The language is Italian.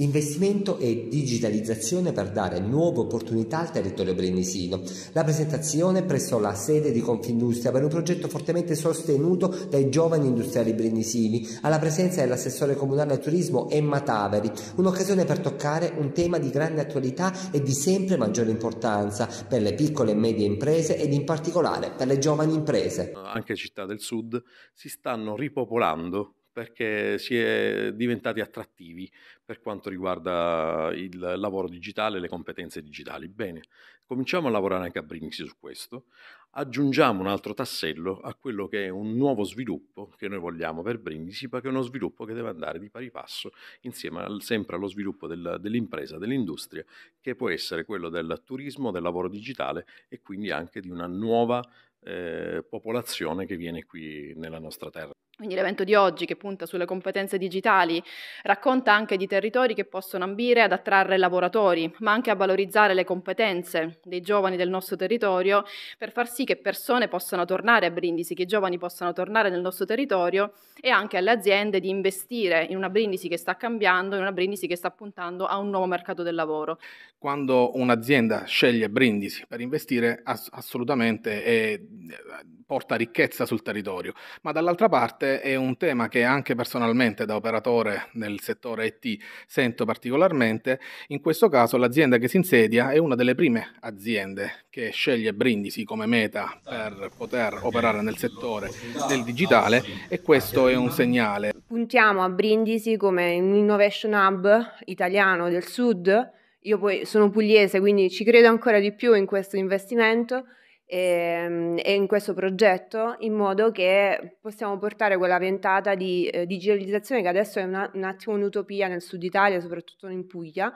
Investimento e digitalizzazione per dare nuove opportunità al territorio brennisino. La presentazione presso la sede di Confindustria per un progetto fortemente sostenuto dai giovani industriali brennisini, alla presenza dell'assessore comunale al turismo Emma Taveri, un'occasione per toccare un tema di grande attualità e di sempre maggiore importanza per le piccole e medie imprese ed in particolare per le giovani imprese. Anche città del sud si stanno ripopolando perché si è diventati attrattivi per quanto riguarda il lavoro digitale e le competenze digitali. Bene, cominciamo a lavorare anche a Brinix su questo, aggiungiamo un altro tassello a quello che è un nuovo sviluppo che noi vogliamo per Brindisi, perché è uno sviluppo che deve andare di pari passo insieme al, sempre allo sviluppo del, dell'impresa, dell'industria, che può essere quello del turismo, del lavoro digitale e quindi anche di una nuova eh, popolazione che viene qui nella nostra terra. Quindi l'evento di oggi che punta sulle competenze digitali racconta anche di territori che possono ambire ad attrarre lavoratori, ma anche a valorizzare le competenze dei giovani del nostro territorio per far sì che persone possano tornare a Brindisi, che i giovani possano tornare nel nostro territorio e anche alle aziende di investire in una Brindisi che sta cambiando, in una Brindisi che sta puntando a un nuovo mercato del lavoro. Quando un'azienda sceglie Brindisi per investire ass- assolutamente eh, eh porta ricchezza sul territorio, ma dall'altra parte sicuramente è un tema che anche personalmente da operatore nel settore IT sento particolarmente. In questo caso l'azienda che si insedia è una delle prime aziende che sceglie Brindisi come meta per poter operare nel settore del digitale e questo è un segnale. Puntiamo a Brindisi come un innovation hub italiano del sud. Io poi sono pugliese, quindi ci credo ancora di più in questo investimento e, ehm, e in questo progetto in modo che possiamo portare quella ventata di eh, digitalizzazione che adesso è una, un attimo un'utopia nel sud Italia, soprattutto in Puglia,